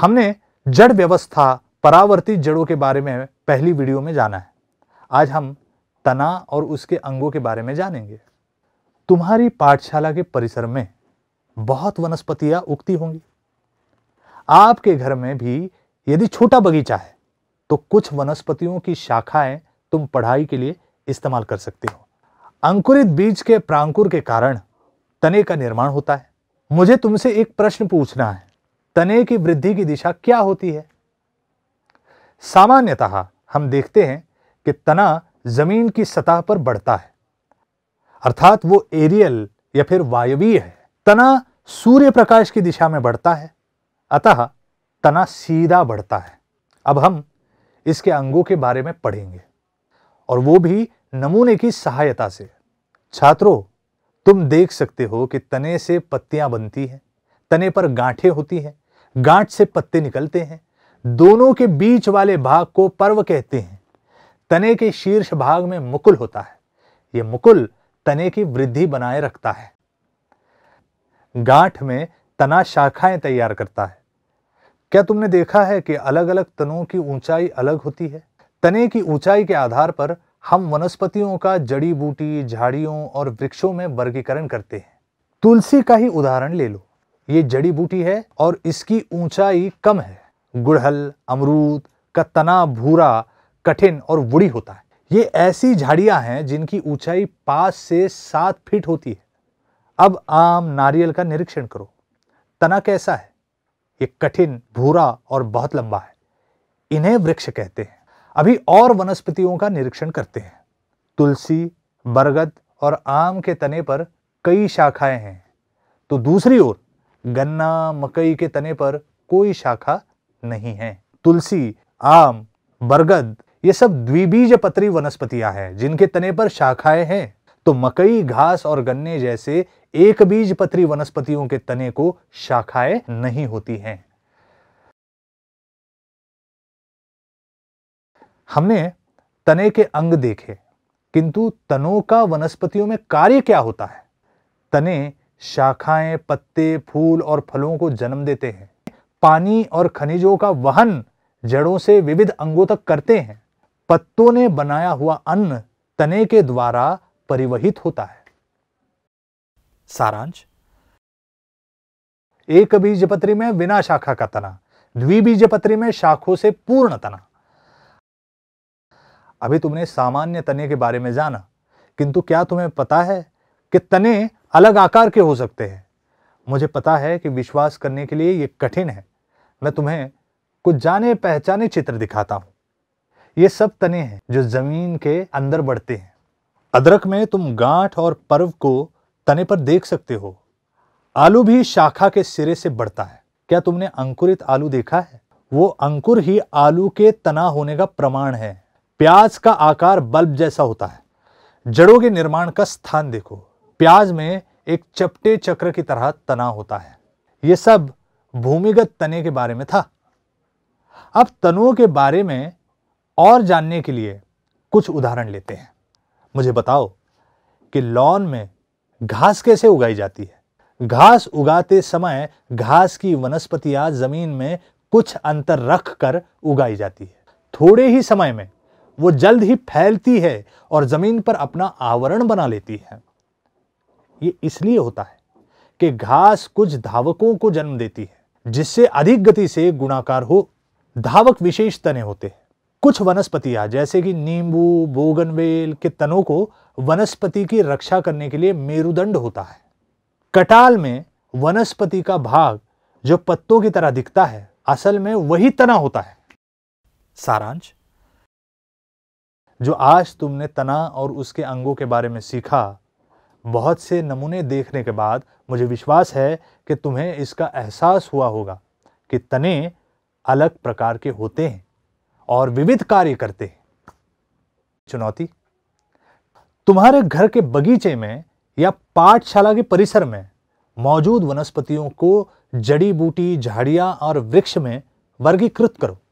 हमने जड़ व्यवस्था परावर्ती जड़ों के बारे में पहली वीडियो में जाना है आज हम तना और उसके अंगों के बारे में जानेंगे तुम्हारी पाठशाला के परिसर में बहुत वनस्पतियां उगती होंगी आपके घर में भी यदि छोटा बगीचा है तो कुछ वनस्पतियों की शाखाएं तुम पढ़ाई के लिए इस्तेमाल कर सकते हो अंकुरित बीज के प्रांकुर के कारण तने का निर्माण होता है मुझे तुमसे एक प्रश्न पूछना है तने की वृद्धि की दिशा क्या होती है सामान्यतः हम देखते हैं कि तना जमीन की सतह पर बढ़ता है अर्थात वो एरियल या फिर वायवीय है तना सूर्य प्रकाश की दिशा में बढ़ता है अतः तना सीधा बढ़ता है अब हम इसके अंगों के बारे में पढ़ेंगे और वो भी नमूने की सहायता से छात्रों तुम देख सकते हो कि तने से पत्तियां बनती हैं तने पर गांठें होती हैं गांठ से पत्ते निकलते हैं दोनों के बीच वाले भाग को पर्व कहते हैं तने के शीर्ष भाग में मुकुल होता है यह मुकुल तने की वृद्धि बनाए रखता है गांठ में तना शाखाएं तैयार करता है क्या तुमने देखा है कि अलग अलग तनों की ऊंचाई अलग होती है तने की ऊंचाई के आधार पर हम वनस्पतियों का जड़ी बूटी झाड़ियों और वृक्षों में वर्गीकरण करते हैं तुलसी का ही उदाहरण ले लो ये जड़ी बूटी है और इसकी ऊंचाई कम है गुड़हल अमरूद का तना भूरा कठिन और वुड़ी होता है ये ऐसी झाड़ियां हैं जिनकी ऊंचाई पांच से सात फीट होती है अब आम नारियल का निरीक्षण करो तना कैसा है ये कठिन भूरा और बहुत लंबा है इन्हें वृक्ष कहते हैं अभी और वनस्पतियों का निरीक्षण करते हैं तुलसी बरगद और आम के तने पर कई शाखाएं हैं तो दूसरी ओर गन्ना मकई के तने पर कोई शाखा नहीं है तुलसी आम बरगद ये सब द्विबीज पत्री वनस्पतियां हैं जिनके तने पर शाखाएं हैं तो मकई घास और गन्ने जैसे एक बीज पत्री वनस्पतियों के तने को शाखाएं नहीं होती हैं हमने तने के अंग देखे किंतु तनों का वनस्पतियों में कार्य क्या होता है तने शाखाएं पत्ते फूल और फलों को जन्म देते हैं पानी और खनिजों का वहन जड़ों से विविध अंगों तक करते हैं पत्तों ने बनाया हुआ अन्न तने के द्वारा परिवहित होता है सारांश एक बीजपत्री में बिना शाखा का तना द्विबीजपत्री में शाखों से पूर्ण तना अभी तुमने सामान्य तने के बारे में जाना किंतु क्या तुम्हें पता है कि तने अलग आकार के हो सकते हैं मुझे पता है कि विश्वास करने के लिए ये कठिन है मैं तुम्हें कुछ जाने पहचाने चित्र दिखाता हूं ये सब तने हैं जो जमीन के अंदर बढ़ते हैं अदरक में तुम गांठ और पर्व को तने पर देख सकते हो आलू भी शाखा के सिरे से बढ़ता है क्या तुमने अंकुरित आलू देखा है वो अंकुर ही आलू के तना होने का प्रमाण है प्याज का आकार बल्ब जैसा होता है जड़ों के निर्माण का स्थान देखो प्याज में एक चपटे चक्र की तरह तना होता है यह सब भूमिगत तने के बारे में था अब तनुओं के बारे में और जानने के लिए कुछ उदाहरण लेते हैं मुझे बताओ कि लॉन में घास कैसे उगाई जाती है घास उगाते समय घास की वनस्पतियां जमीन में कुछ अंतर रख कर उगाई जाती है थोड़े ही समय में वो जल्द ही फैलती है और जमीन पर अपना आवरण बना लेती है ये इसलिए होता है कि घास कुछ धावकों को जन्म देती है जिससे अधिक गति से गुणाकार हो धावक विशेष तने होते हैं कुछ वनस्पतियां जैसे कि नींबू बोगनवेल के तनों को वनस्पति की रक्षा करने के लिए मेरुदंड होता है कटाल में वनस्पति का भाग जो पत्तों की तरह दिखता है असल में वही तना होता है सारांश जो आज तुमने तना और उसके अंगों के बारे में सीखा बहुत से नमूने देखने के बाद मुझे विश्वास है कि तुम्हें इसका एहसास हुआ होगा कि तने अलग प्रकार के होते हैं और विविध कार्य करते हैं चुनौती तुम्हारे घर के बगीचे में या पाठशाला के परिसर में मौजूद वनस्पतियों को जड़ी बूटी झाड़ियां और वृक्ष में वर्गीकृत करो